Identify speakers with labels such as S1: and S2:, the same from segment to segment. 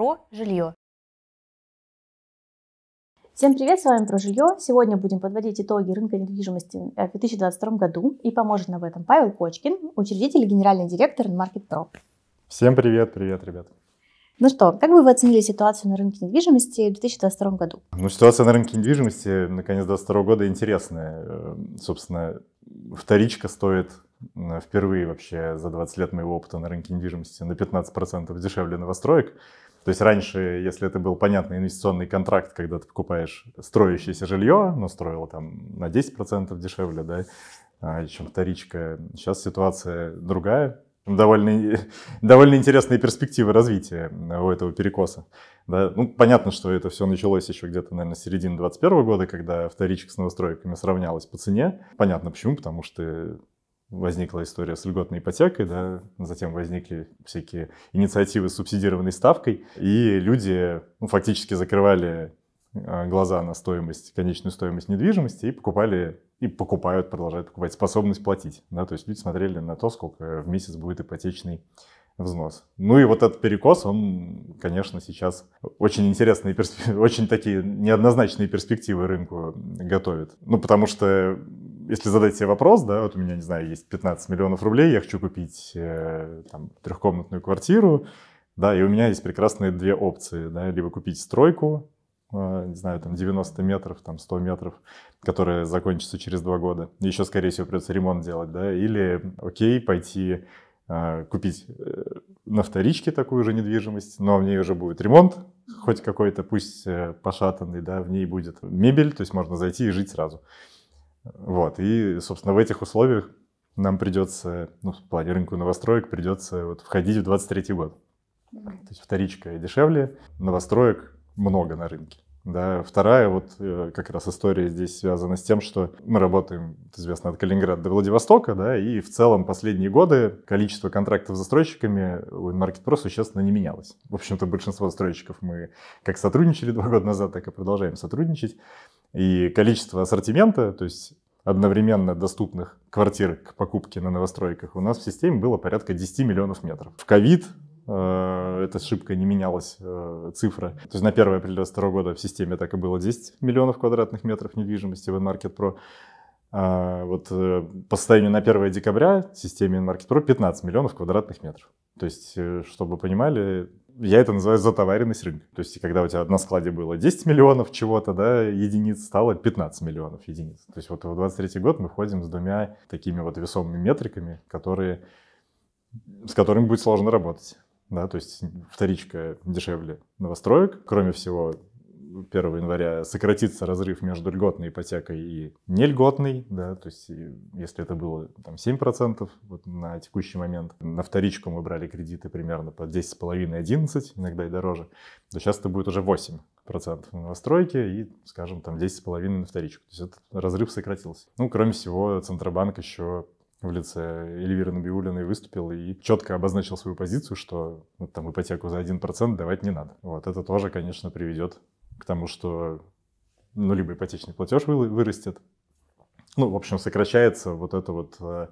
S1: про жилье. Всем привет, с вами про жилье. Сегодня будем подводить итоги рынка недвижимости э, в 2022 году. И поможет нам в этом Павел Кочкин, учредитель и генеральный директор Market Pro.
S2: Всем привет, привет, ребят.
S1: Ну что, как бы вы оценили ситуацию на рынке недвижимости в 2022 году?
S2: Ну, ситуация на рынке недвижимости на конец 2022 года интересная. Э, собственно, вторичка стоит э, впервые вообще за 20 лет моего опыта на рынке недвижимости на 15% дешевле новостроек. То есть раньше, если это был понятный инвестиционный контракт, когда ты покупаешь строящееся жилье, но стоило там на 10% дешевле, да, а, чем вторичка. Сейчас ситуация другая. Довольно, довольно интересные перспективы развития у этого перекоса. Да? Ну, понятно, что это все началось еще где-то, наверное, с середины 2021 года, когда вторичка с новостройками сравнялась по цене. Понятно почему, потому что возникла история с льготной ипотекой, да, затем возникли всякие инициативы с субсидированной ставкой, и люди ну, фактически закрывали а, глаза на стоимость, конечную стоимость недвижимости и покупали и покупают, продолжают покупать способность платить. Да, то есть люди смотрели на то, сколько в месяц будет ипотечный взнос. Ну и вот этот перекос, он, конечно, сейчас очень интересные, очень такие неоднозначные перспективы рынку готовит. Ну, потому что если задать себе вопрос, да, вот у меня, не знаю, есть 15 миллионов рублей, я хочу купить э, там, трехкомнатную квартиру, да, и у меня есть прекрасные две опции, да, либо купить стройку, э, не знаю, там 90 метров, там 100 метров, которая закончится через два года, еще, скорее всего, придется ремонт делать, да, или, окей, пойти э, купить э, на вторичке такую же недвижимость, но в ней уже будет ремонт, хоть какой-то, пусть э, пошатанный, да, в ней будет мебель, то есть можно зайти и жить сразу. Вот, и, собственно, в этих условиях нам придется, ну, в плане рынку новостроек, придется вот входить в 23 год. То есть вторичка дешевле, новостроек много на рынке. Да, вторая вот э, как раз история здесь связана с тем, что мы работаем, известно, от Калининграда до Владивостока, да, и в целом последние годы количество контрактов с застройщиками у Pro существенно не менялось. В общем-то, большинство застройщиков мы как сотрудничали два года назад, так и продолжаем сотрудничать и количество ассортимента, то есть одновременно доступных квартир к покупке на новостройках, у нас в системе было порядка 10 миллионов метров. В ковид э, эта ошибка не менялась, э, цифра. То есть на 1 апреля 2022 года в системе так и было 10 миллионов квадратных метров недвижимости в Market Pro. А вот э, по состоянию на 1 декабря в системе Market Pro 15 миллионов квадратных метров. То есть, э, чтобы понимали, я это называю затоваренность рынка. То есть, когда у тебя на складе было 10 миллионов чего-то, да, единиц, стало 15 миллионов единиц. То есть, вот в 23 год мы входим с двумя такими вот весомыми метриками, которые, с которыми будет сложно работать. Да, то есть вторичка дешевле новостроек. Кроме всего, 1 января сократится разрыв между льготной ипотекой и нельготной, да, то есть если это было там 7% вот на текущий момент, на вторичку мы брали кредиты примерно по 10,5-11, иногда и дороже, то сейчас это будет уже 8% процентов на новостройки и, скажем, там 10,5 на вторичку. То есть этот разрыв сократился. Ну, кроме всего, Центробанк еще в лице Эльвиры Набиулиной выступил и четко обозначил свою позицию, что ну, там ипотеку за 1% давать не надо. Вот это тоже, конечно, приведет к тому, что ну, либо ипотечный платеж вырастет. Ну, в общем, сокращается вот эта вот э,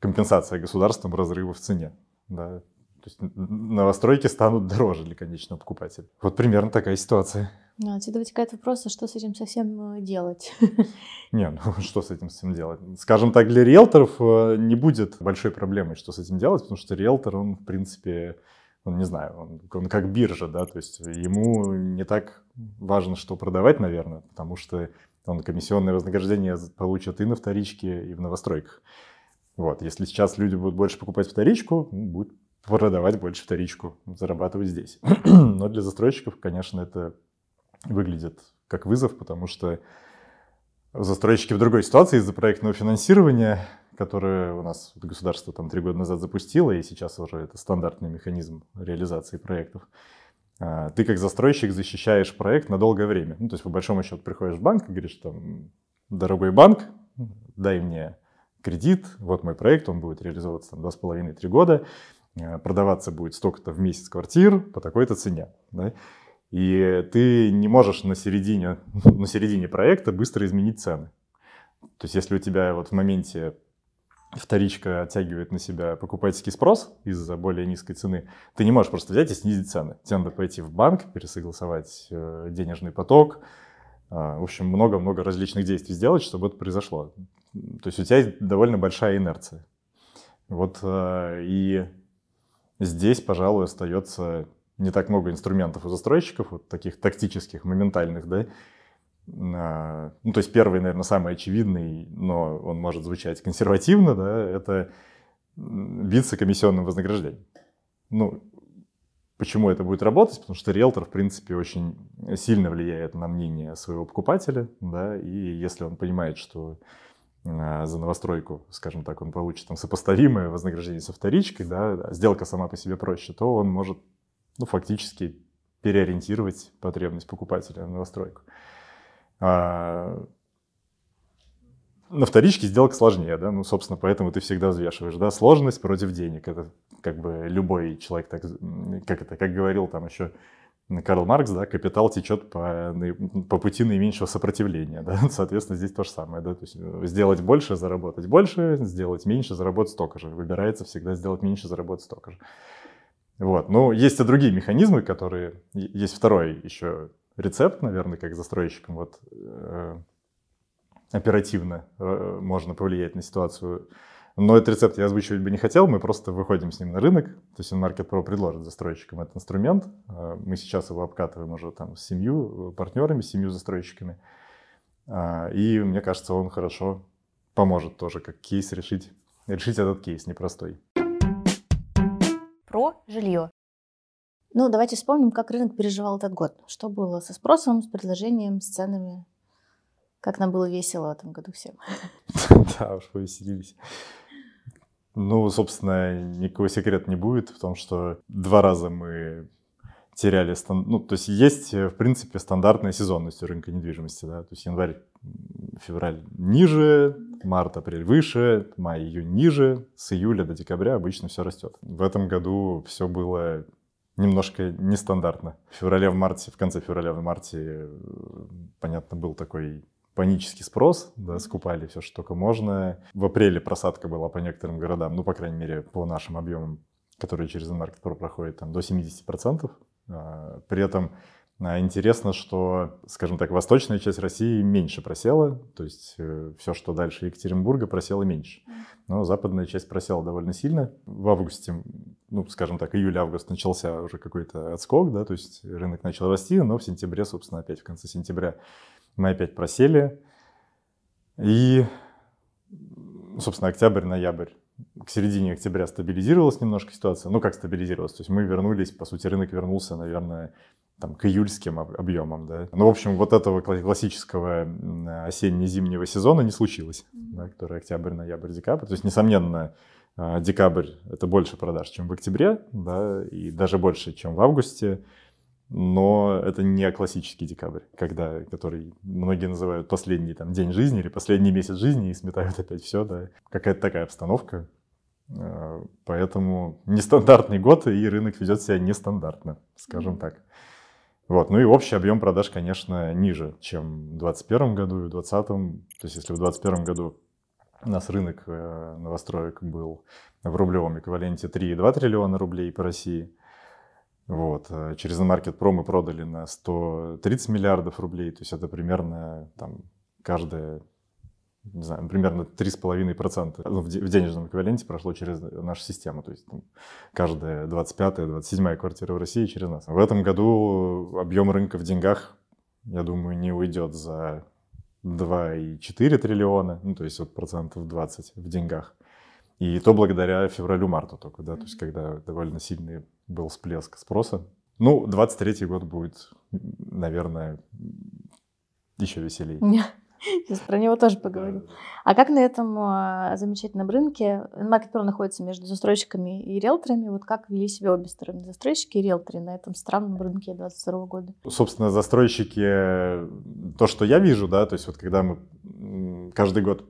S2: компенсация государством разрыва в цене. Да. То есть новостройки станут дороже для конечного покупателя. Вот примерно такая ситуация.
S1: Ну, отсюда вытекает вопрос, а что с этим совсем э, делать?
S2: Не, ну что с этим совсем делать? Скажем так, для риэлторов э, не будет большой проблемы, что с этим делать, потому что риэлтор, он, в принципе, он, ну, не знаю, он, он как биржа, да, то есть ему не так важно, что продавать, наверное, потому что он комиссионное вознаграждение получит и на вторичке, и в новостройках. Вот, если сейчас люди будут больше покупать вторичку, ну, будет продавать больше вторичку, зарабатывать здесь. Но для застройщиков, конечно, это выглядит как вызов, потому что застройщики в другой ситуации из-за проектного финансирования которое у нас государство там три года назад запустило, и сейчас уже это стандартный механизм реализации проектов. А, ты как застройщик защищаешь проект на долгое время. Ну, то есть, по большому счету, приходишь в банк и говоришь, там, дорогой банк, дай мне кредит, вот мой проект, он будет реализовываться там 2,5-3 года, а, продаваться будет столько-то в месяц квартир по такой-то цене. Да? И ты не можешь на середине, на середине проекта быстро изменить цены. То есть если у тебя вот в моменте вторичка оттягивает на себя покупательский спрос из-за более низкой цены, ты не можешь просто взять и снизить цены. Тебе надо пойти в банк, пересогласовать э, денежный поток, э, в общем, много-много различных действий сделать, чтобы это произошло. То есть у тебя есть довольно большая инерция. Вот э, и здесь, пожалуй, остается не так много инструментов у застройщиков, вот таких тактических, моментальных, да, а, ну, то есть первый, наверное, самый очевидный, но он может звучать консервативно, да, это вид с комиссионным вознаграждением. Ну, почему это будет работать? Потому что риэлтор, в принципе, очень сильно влияет на мнение своего покупателя, да, и если он понимает, что а, за новостройку, скажем так, он получит там сопоставимое вознаграждение со вторичкой, да, а сделка сама по себе проще, то он может, ну, фактически переориентировать потребность покупателя на новостройку. А, на вторичке сделка сложнее, да, ну, собственно, поэтому ты всегда взвешиваешь, да, сложность против денег, это как бы любой человек так, как это, как говорил там еще Карл Маркс, да, капитал течет по, по пути наименьшего сопротивления, да, соответственно, здесь то же самое, да, то есть э, сделать больше, заработать больше, сделать меньше, заработать столько же, выбирается всегда сделать меньше, заработать столько же. Вот, ну, есть и другие механизмы, которые, есть второй еще рецепт, наверное, как застройщикам, вот э, оперативно э, можно повлиять на ситуацию. Но этот рецепт я озвучивать бы не хотел, мы просто выходим с ним на рынок, то есть Market Pro предложит застройщикам этот инструмент, э, мы сейчас его обкатываем уже там с семью партнерами, с семью застройщиками, и мне кажется, он хорошо поможет тоже как кейс решить, решить этот кейс непростой.
S1: Про жилье. Ну, давайте вспомним, как рынок переживал этот год. Что было со спросом, с предложением, с ценами? Как нам было весело в этом году всем?
S2: Да, уж повеселились. Ну, собственно, никакого секрета не будет в том, что два раза мы теряли... Стан... Ну, то есть есть, э, в принципе, стандартная сезонность у рынка недвижимости, да, то есть январь, февраль ниже, март, апрель выше, май, июнь ниже, с июля до декабря обычно все растет. В этом году все было немножко нестандартно. В феврале, в марте, в конце февраля, в марте, э, понятно, был такой панический спрос, да, скупали все, что только можно. В апреле просадка была по некоторым городам, ну, по крайней мере, по нашим объемам, которые через Market Pro проходят, там, до 70%. А, при этом а интересно, что, скажем так, восточная часть России меньше просела, то есть э, все, что дальше Екатеринбурга, просело меньше. Но западная часть просела довольно сильно. В августе, ну, скажем так, июль-август начался уже какой-то отскок, да, то есть рынок начал расти, но в сентябре, собственно, опять в конце сентября мы опять просели. И, собственно, октябрь, ноябрь к середине октября стабилизировалась немножко ситуация. Ну, как стабилизировалась? То есть мы вернулись, по сути, рынок вернулся, наверное, там, к июльским объемам. Да? Ну, в общем, вот этого классического осенне-зимнего сезона не случилось, да, который октябрь, ноябрь, декабрь. То есть, несомненно, а, декабрь — это больше продаж, чем в октябре, да, и даже больше, чем в августе. Но это не классический декабрь, когда, который многие называют последний там, день жизни или последний месяц жизни и сметают опять все. Да. Какая-то такая обстановка. А, поэтому нестандартный год, и рынок ведет себя нестандартно, скажем так. Вот. Ну и общий объем продаж, конечно, ниже, чем в 2021 году и в 2020. То есть если в 2021 году у нас рынок э, новостроек был в рублевом эквиваленте 3,2 триллиона рублей по России, вот. Э, через Market Pro мы продали на 130 миллиардов рублей, то есть это примерно там, каждая не знаю, примерно 3,5% ну, в денежном эквиваленте прошло через нашу систему. То есть там, каждая 25-я, 27-я квартира в России через нас. В этом году объем рынка в деньгах, я думаю, не уйдет за 2,4 триллиона, ну, то есть вот процентов 20 в деньгах. И то благодаря февралю-марту только, да, то есть когда довольно сильный был всплеск спроса. Ну, 23-й год будет, наверное, еще веселее.
S1: Сейчас про него тоже поговорим. А как на этом а, замечательном рынке, маркет находится между застройщиками и риэлторами, вот как вели себя обе стороны, застройщики и риэлторы на этом странном рынке 2022 года?
S2: Ну, собственно, застройщики, э, то, что я вижу, да, то есть вот когда мы каждый год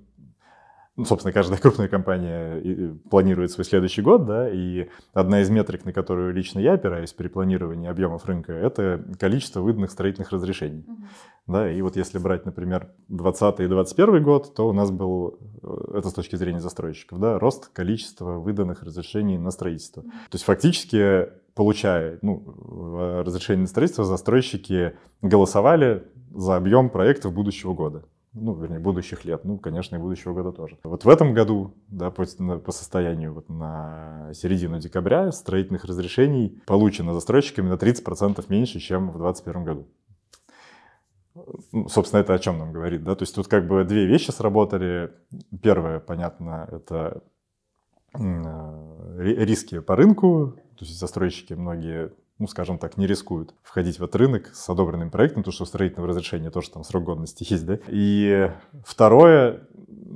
S2: ну, собственно, каждая крупная компания э, э, планирует свой следующий год, да, и одна из метрик, на которую лично я опираюсь при планировании объемов рынка, это количество выданных строительных разрешений. Угу. Да, и вот если брать, например, 20 и 21 год, то у нас был, э, это с точки зрения застройщиков, да, рост количества выданных разрешений на строительство. Угу. То есть фактически получая ну, разрешение на строительство, застройщики голосовали за объем проектов будущего года ну, вернее, будущих лет, ну, конечно, и будущего года тоже. Вот в этом году, да, по, по состоянию вот на середину декабря строительных разрешений получено застройщиками на 30% меньше, чем в 2021 году. Ну, собственно, это о чем нам говорит, да, то есть тут как бы две вещи сработали. Первое, понятно, это э, риски по рынку, то есть застройщики многие ну, скажем так, не рискуют входить в этот рынок с одобренным проектом, потому что у строительного разрешения тоже там срок годности есть, да. И второе,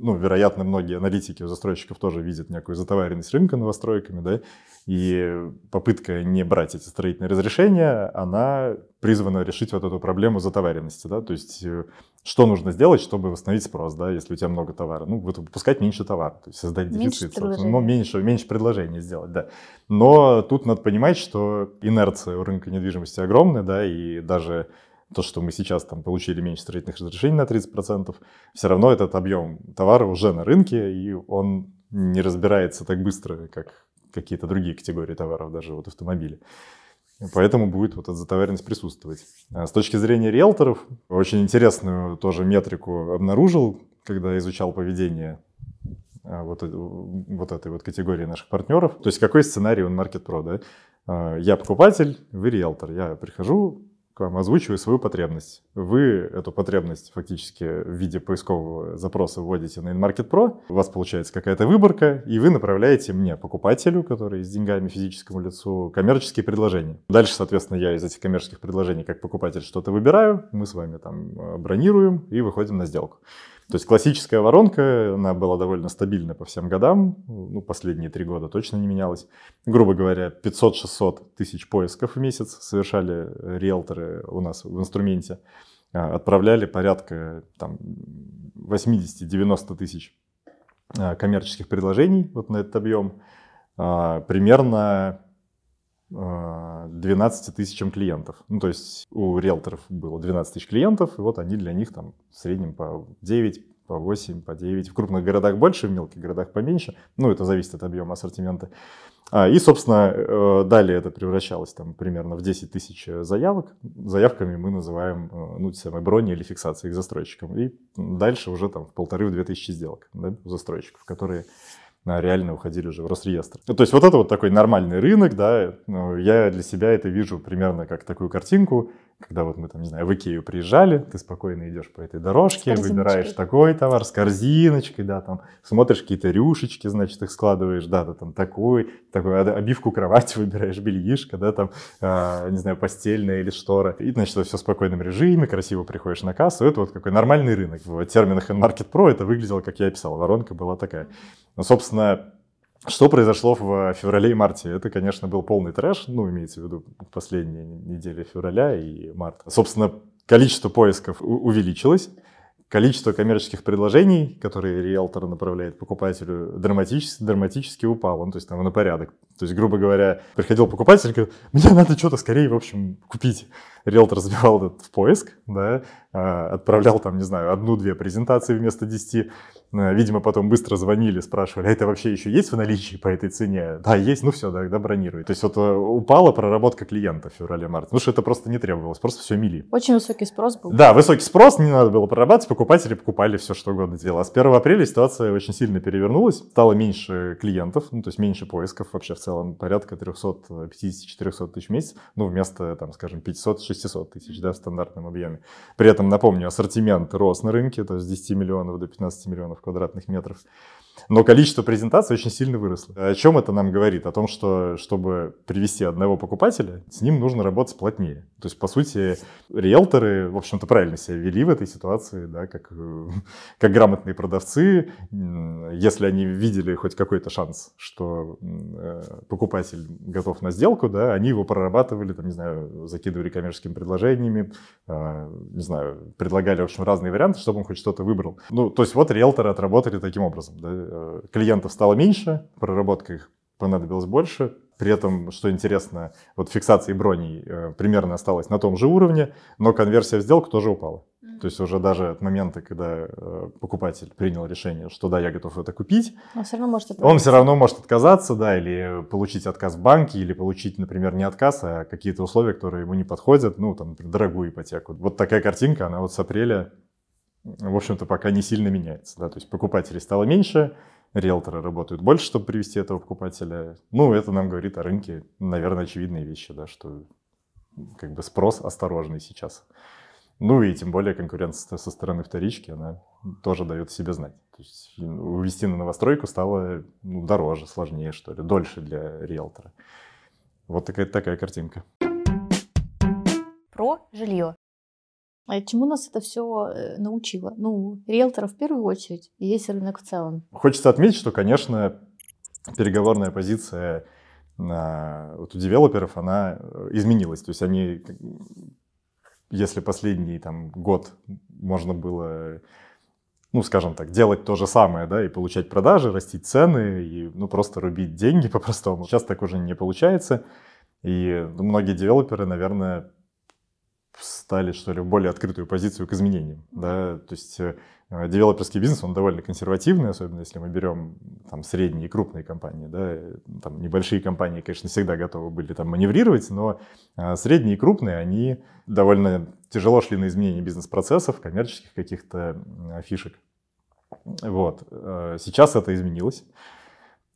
S2: ну, вероятно, многие аналитики у застройщиков тоже видят некую затоваренность рынка новостройками, да, и попытка не брать эти строительные разрешения, она призвана решить вот эту проблему затоваренности, да, то есть э, что нужно сделать, чтобы восстановить спрос, да, если у тебя много товара? Ну, вот выпускать меньше товара, то есть создать дефицит, но ну, меньше, меньше предложений сделать, да. Но тут надо понимать, что инерция у рынка недвижимости огромная, да, и даже то, что мы сейчас там получили меньше строительных разрешений на 30%, все равно этот объем товара уже на рынке, и он не разбирается так быстро, как какие-то другие категории товаров, даже вот автомобили. Поэтому будет вот эта затоваренность присутствовать. А с точки зрения риэлторов, очень интересную тоже метрику обнаружил, когда изучал поведение а, вот, э, вот этой вот категории наших партнеров. То есть какой сценарий он Market Pro, да? А, я покупатель, вы риэлтор. Я прихожу, вам, озвучиваю свою потребность. Вы эту потребность фактически в виде поискового запроса вводите на InMarket Pro, у вас получается какая-то выборка, и вы направляете мне, покупателю, который с деньгами физическому лицу, коммерческие предложения. Дальше, соответственно, я из этих коммерческих предложений как покупатель что-то выбираю, мы с вами там бронируем и выходим на сделку. То есть классическая воронка, она была довольно стабильна по всем годам, ну, последние три года точно не менялась. Грубо говоря, 500-600 тысяч поисков в месяц совершали риэлторы у нас в инструменте. А, отправляли порядка там, 80-90 тысяч а, коммерческих предложений вот на этот объем. А, примерно 12 а, тысячам клиентов. Ну, то есть у риэлторов было 12 тысяч клиентов, и вот они для них там в среднем по 9, по 8, по 9. В крупных городах больше, в мелких городах поменьше. Ну, это зависит от объема ассортимента. А, и, собственно, э, далее это превращалось там примерно в 10 тысяч заявок. Заявками мы называем, э, ну, те самые брони или фиксации к застройщикам. И дальше уже там в полторы-две тысячи сделок да, у застройщиков, которые реально уходили уже в Росреестр. Ну, то есть вот это вот такой нормальный рынок, да, ну, я для себя это вижу примерно как такую картинку, когда вот мы там, не знаю, в Икею приезжали, ты спокойно идешь по этой дорожке, выбираешь такой товар с корзиночкой, да, там, смотришь какие-то рюшечки, значит, их складываешь, да, да, там, такой, такую обивку кровати выбираешь, бельишко, да, там, э, не знаю, постельная или штора. И, значит, все в спокойном режиме, красиво приходишь на кассу. Это вот какой нормальный рынок. В терминах Market Pro это выглядело, как я описал, воронка была такая. Но, ну, собственно, что произошло в э, феврале и марте? Это, конечно, был полный трэш, ну, имеется в виду последние недели февраля и марта. Собственно, количество поисков увеличилось, количество коммерческих предложений, которые риэлтор направляет покупателю, драматически, драматически упало, ну, то есть там на порядок. То есть, грубо говоря, приходил покупатель и говорил, мне надо что-то скорее, в общем, купить риэлтор забивал этот в поиск, да, а, отправлял там, не знаю, одну-две презентации вместо десяти. Э, видимо, потом быстро звонили, спрашивали, а это вообще еще есть в наличии по этой цене? Да, есть, ну все, тогда бронируй. То есть вот э, упала проработка клиента в феврале-марте, потому что это просто не требовалось, просто все мили.
S1: Очень высокий спрос был.
S2: Да, высокий спрос, не надо было прорабатывать, покупатели покупали все, что угодно дело. А с 1 апреля ситуация очень сильно перевернулась, стало меньше клиентов, ну то есть меньше поисков вообще в целом, порядка 350-400 тысяч в месяц, ну вместо там, скажем, 500 600 тысяч да, в стандартном объеме. При этом, напомню, ассортимент рос на рынке, то есть с 10 миллионов до 15 миллионов квадратных метров но количество презентаций очень сильно выросло. О чем это нам говорит? О том, что чтобы привести одного покупателя, с ним нужно работать плотнее. То есть, по сути, риэлторы, в общем-то, правильно себя вели в этой ситуации, да, как, как грамотные продавцы. Если они видели хоть какой-то шанс, что э, покупатель готов на сделку, да, они его прорабатывали, там, не знаю, закидывали коммерческими предложениями, а, не знаю, предлагали, в общем, разные варианты, чтобы он хоть что-то выбрал. Ну, то есть вот риэлторы отработали таким образом, да, Э, клиентов стало меньше, проработка их понадобилось больше. При этом, что интересно, вот фиксации броней э, примерно осталась на том же уровне, но конверсия в сделку тоже упала. То есть уже даже от момента, когда э, покупатель принял решение, что да, я готов это купить,
S1: он все равно может отказаться, он все равно
S2: может отказаться да, или получить отказ в банке, или получить, например, не отказ, а какие-то условия, которые ему не подходят, ну, там, дорогую ипотеку. Вот такая картинка, она вот с апреля в общем-то, пока не сильно меняется. Да? То есть покупателей стало меньше, риэлторы работают больше, чтобы привести этого покупателя. Ну, это нам говорит о рынке, наверное, очевидные вещи, да, что как бы спрос осторожный сейчас. Ну и тем более конкуренция со стороны вторички, она тоже дает себе знать. То есть увести на новостройку стало ну, дороже, сложнее, что ли, дольше для риэлтора. Вот такая, такая картинка.
S1: Про жилье. А чему нас это все э, научило? Ну, риэлтора в первую очередь и весь рынок в целом.
S2: Хочется отметить, что, конечно, переговорная позиция на, вот у девелоперов, она э, изменилась. То есть они, если последний там, год можно было, ну, скажем так, делать то же самое, да, и получать продажи, растить цены, и, ну, просто рубить деньги по-простому. Сейчас так уже не получается. И ну, многие девелоперы, наверное, встали, что ли, в более открытую позицию к изменениям. Да? То есть э, девелоперский бизнес, он довольно консервативный, особенно если мы берем там, средние и крупные компании. Да? Там, небольшие компании, конечно, всегда готовы были там маневрировать, но э, средние и крупные, они довольно тяжело шли на изменения бизнес-процессов, коммерческих каких-то э, фишек. Вот. Сейчас это изменилось.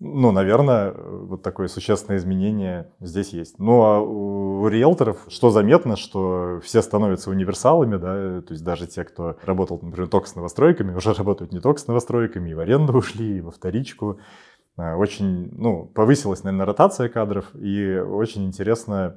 S2: Ну, наверное, вот такое существенное изменение здесь есть. Ну, а у риэлторов что заметно, что все становятся универсалами, да, то есть даже те, кто работал, например, только с новостройками, уже работают не только с новостройками, и в аренду ушли, и во вторичку. А, очень, ну, повысилась, наверное, ротация кадров, и очень интересно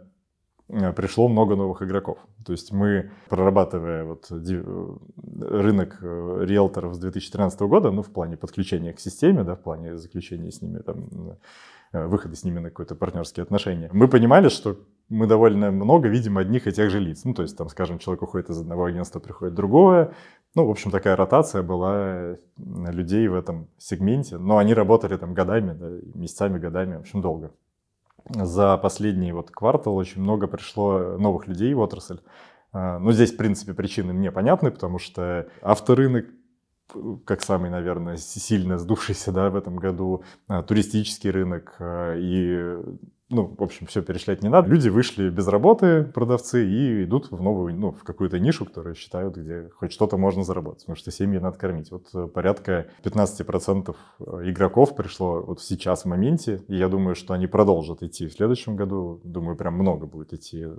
S2: Э, пришло много новых игроков. То есть мы, прорабатывая вот э, рынок э, риэлторов с 2013 года, ну, в плане подключения к системе, да, в плане заключения с ними, там, выхода с ними на какие-то партнерские отношения, мы понимали, что мы довольно много видим одних и тех же лиц. Ну, то есть, там, скажем, человек уходит из одного агентства, приходит другое. Ну, в общем, такая ротация была людей в этом сегменте. Но они работали там годами, да, месяцами, годами, в общем, долго за последний вот квартал очень много пришло новых людей в отрасль. А, Но ну, здесь, в принципе, причины мне понятны, потому что авторынок, как самый, наверное, сильно сдувшийся да, в этом году, а, туристический рынок а, и ну, в общем, все перечислять не надо. Люди вышли без работы, продавцы, и идут в новую, ну, в какую-то нишу, которую считают, где хоть что-то можно заработать, потому что семьи надо кормить. Вот э, порядка 15% э, игроков пришло вот сейчас в моменте, и я думаю, что они продолжат идти в следующем году. Думаю, прям много будет идти э,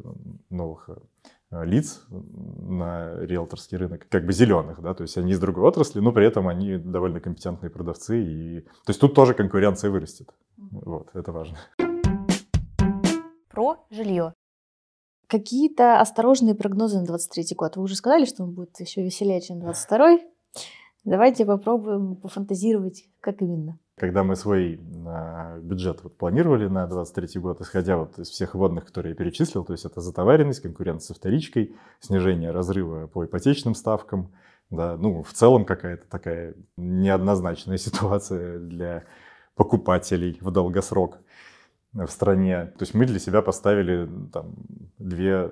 S2: новых лиц на риэлторский рынок, как бы зеленых, да, то есть они из другой отрасли, но при этом они довольно компетентные продавцы, и... то есть тут тоже конкуренция вырастет, вот, это важно
S1: про жилье. Какие-то осторожные прогнозы на 23 год. Вы уже сказали, что он будет еще веселее, чем 22 -й. Давайте попробуем пофантазировать, как именно.
S2: Когда мы свой а, бюджет вот планировали на 23 год, исходя вот из всех водных, которые я перечислил, то есть это затоваренность, конкуренция со вторичкой, снижение разрыва по ипотечным ставкам, да, ну, в целом какая-то такая неоднозначная ситуация для покупателей в долгосрок – в стране. То есть мы для себя поставили там, две,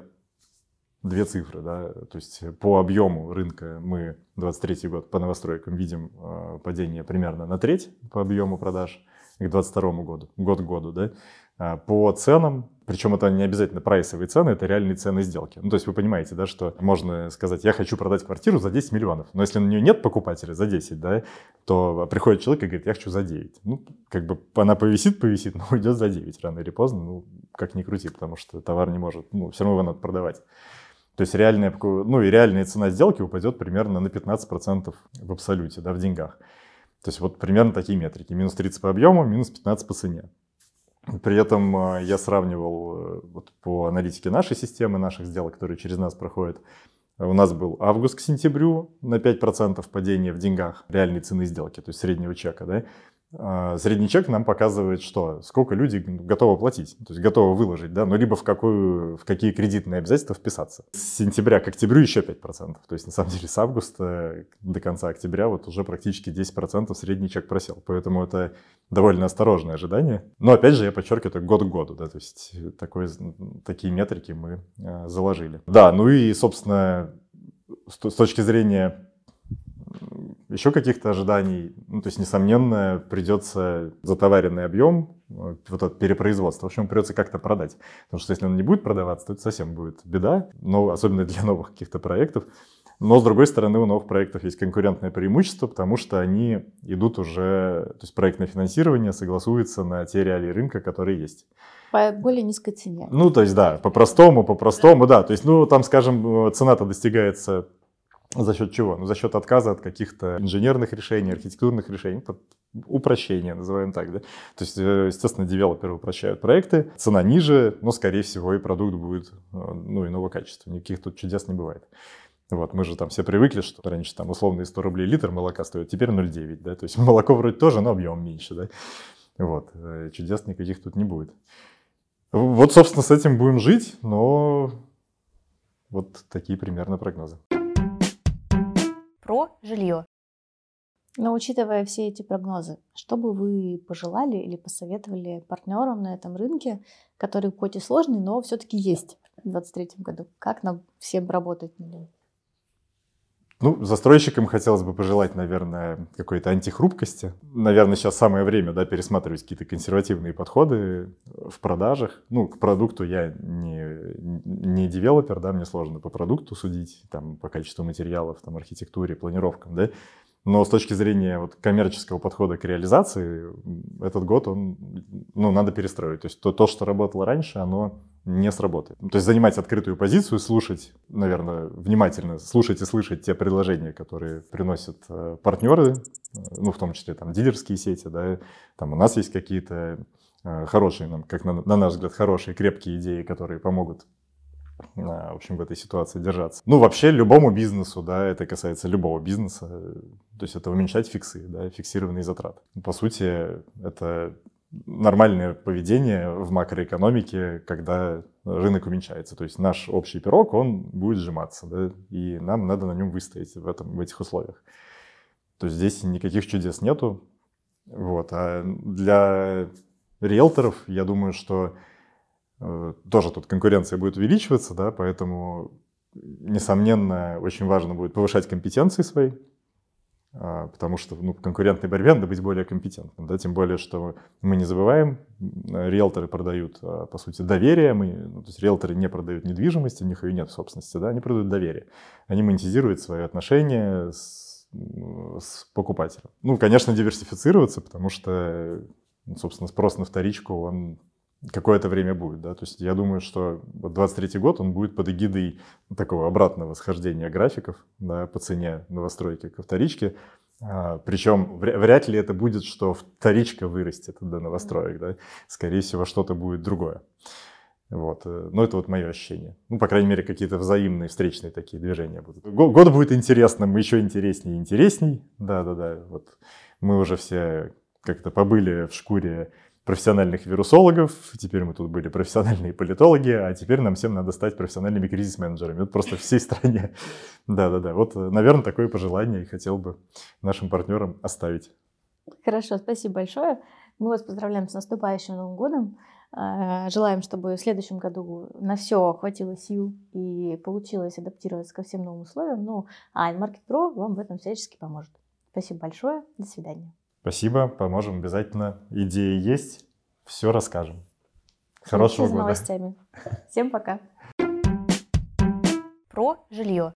S2: две цифры. Да? То есть по объему рынка мы 23 год по новостройкам видим э, падение примерно на треть по объему продаж к 22 году, год к году, да, э, по ценам, причем это не обязательно прайсовые цены, это реальные цены сделки. Ну, то есть вы понимаете, да, что можно сказать, я хочу продать квартиру за 10 миллионов, но если на нее нет покупателя за 10, да, то приходит человек и говорит, я хочу за 9. Ну, как бы она повисит, повисит, но уйдет за 9 рано или поздно, ну, как ни крути, потому что товар не может, ну, все равно его надо продавать. То есть реальная, ну и реальная цена сделки упадет примерно на 15% в абсолюте, да, в деньгах. То есть вот примерно такие метрики. Минус 30 по объему, минус 15 по цене. При этом э, я сравнивал э, вот, по аналитике нашей системы, наших сделок, которые через нас проходят. У нас был август к сентябрю на 5% падение в деньгах реальной цены сделки, то есть среднего чека. Да? А, средний чек нам показывает, что сколько люди готовы платить, то есть готовы выложить, да, ну либо в, какую, в какие кредитные обязательства вписаться. С сентября к октябрю еще 5%, то есть на самом деле с августа до конца октября вот уже практически 10% средний чек просел, поэтому это довольно осторожное ожидание. Но опять же, я подчеркиваю, это год к году, да, то есть такой, такие метрики мы э, заложили. Да, ну и, собственно, с точки зрения еще каких-то ожиданий. Ну, то есть, несомненно, придется затоваренный объем, э, вот это перепроизводство, в общем, придется как-то продать. Потому что если он не будет продаваться, то это совсем будет беда, но особенно для новых каких-то проектов. Но, с другой стороны, у новых проектов есть конкурентное преимущество, потому что они идут уже, то есть проектное финансирование согласуется на те реалии рынка, которые есть.
S1: По более низкой цене.
S2: Ну, то есть, да, по-простому, по-простому, да. То есть, ну, там, скажем, э, цена-то достигается за счет чего? Ну, за счет отказа от каких-то инженерных решений, архитектурных решений, упрощения, называем так, да. То есть, э, естественно, девелоперы упрощают проекты, цена ниже, но, скорее всего, и продукт будет, э, ну, иного качества. Никаких тут чудес не бывает. Вот, мы же там все привыкли, что раньше там условные 100 рублей литр молока стоит, теперь 0,9, да, то есть молоко вроде тоже, но объем меньше, да. Вот, э, чудес никаких тут не будет. Вот, собственно, с этим будем жить, но вот такие примерно прогнозы
S1: про жилье. Но учитывая все эти прогнозы, что бы вы пожелали или посоветовали партнерам на этом рынке, который хоть и сложный, но все-таки есть в 2023 году? Как нам всем работать на нем?
S2: Ну, застройщикам хотелось бы пожелать, наверное, какой-то антихрупкости. Наверное, сейчас самое время да, пересматривать какие-то консервативные подходы в продажах. Ну, к продукту я не, не девелопер, да, мне сложно по продукту судить, там, по количеству материалов, там, архитектуре, планировкам, да. Но с точки зрения вот коммерческого подхода к реализации, этот год он, ну, надо перестроить. То есть то, то, что работало раньше, оно не сработает. То есть занимать открытую позицию, слушать, наверное, внимательно, слушать и слышать те предложения, которые приносят э, партнеры, э, ну, в том числе там дилерские сети, да, там у нас есть какие-то э, хорошие, нам, как на, на наш взгляд, хорошие, крепкие идеи, которые помогут в общем, в этой ситуации держаться. Ну, вообще, любому бизнесу, да, это касается любого бизнеса, то есть это уменьшать фиксы, да, фиксированные затраты. По сути, это нормальное поведение в макроэкономике, когда рынок уменьшается. То есть наш общий пирог, он будет сжиматься, да, и нам надо на нем выстоять в, этом, в этих условиях. То есть здесь никаких чудес нету. Вот. А для риэлторов, я думаю, что Э, тоже тут конкуренция будет увеличиваться, да, поэтому, несомненно, очень важно будет повышать компетенции свои, а, потому что ну, в конкурентной борьбе надо быть более компетентным, да, тем более, что мы не забываем, риэлторы продают, а, по сути, доверие, мы, ну, то есть риэлторы не продают недвижимость, у них ее нет в собственности, да, они продают доверие, они монетизируют свои отношения с, с покупателем. Ну, конечно, диверсифицироваться, потому что, ну, собственно, спрос на вторичку, он какое-то время будет, да, то есть я думаю, что 23 год он будет под эгидой такого обратного схождения графиков да, по цене новостройки ко вторичке, а, причем вряд ли это будет, что вторичка вырастет до новостроек, да, скорее всего что-то будет другое. Вот. Э, Но ну, это вот мое ощущение. Ну, по крайней мере, какие-то взаимные встречные такие движения будут. Год будет интересным, еще интереснее и интересней. Да-да-да. Вот мы уже все как-то побыли в шкуре профессиональных вирусологов, теперь мы тут были профессиональные политологи, а теперь нам всем надо стать профессиональными кризис-менеджерами. Вот просто всей стране. Да-да-да, вот, э, наверное, такое пожелание хотел бы нашим партнерам оставить.
S1: Хорошо, спасибо большое. Мы вас поздравляем с наступающим Новым годом. А, желаем, чтобы в следующем году на все хватило сил и получилось адаптироваться ко всем новым условиям. Ну, а Market Pro вам в этом всячески поможет. Спасибо большое. До свидания.
S2: Спасибо, поможем обязательно. Идеи есть, все расскажем. Хорошего года. с
S1: новостями. Всем пока. Про жилье.